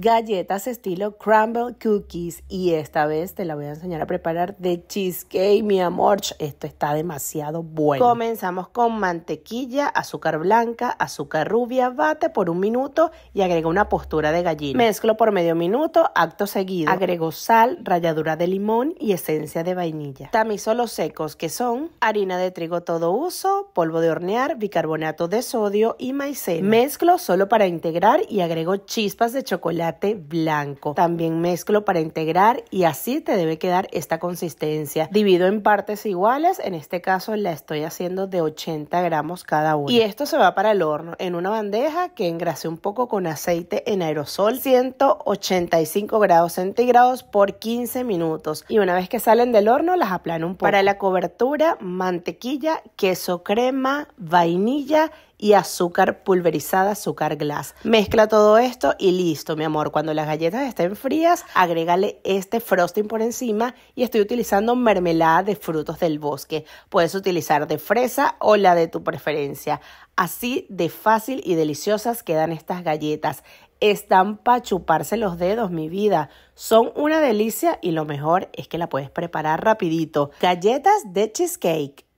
galletas estilo crumble cookies y esta vez te la voy a enseñar a preparar de cheesecake, mi amor. Esto está demasiado bueno. Comenzamos con mantequilla, azúcar blanca, azúcar rubia, bate por un minuto y agrego una postura de gallina. Mezclo por medio minuto, acto seguido. Agrego sal, ralladura de limón y esencia de vainilla. Tamizo los secos que son harina de trigo todo uso, polvo de hornear, bicarbonato de sodio y maicena. Mezclo solo para integrar y agrego chispas de chocolate blanco. También mezclo para integrar y así te debe quedar esta consistencia. Divido en partes iguales, en este caso la estoy haciendo de 80 gramos cada uno Y esto se va para el horno en una bandeja que engrase un poco con aceite en aerosol, 185 grados centígrados por 15 minutos. Y una vez que salen del horno las aplano un poco. Para la cobertura, mantequilla, queso crema, vainilla y azúcar pulverizada, azúcar glass. Mezcla todo esto y listo, mi amor. Cuando las galletas estén frías, agrégale este frosting por encima y estoy utilizando mermelada de frutos del bosque. Puedes utilizar de fresa o la de tu preferencia. Así de fácil y deliciosas quedan estas galletas. Están para chuparse los dedos, mi vida. Son una delicia y lo mejor es que la puedes preparar rapidito. Galletas de cheesecake.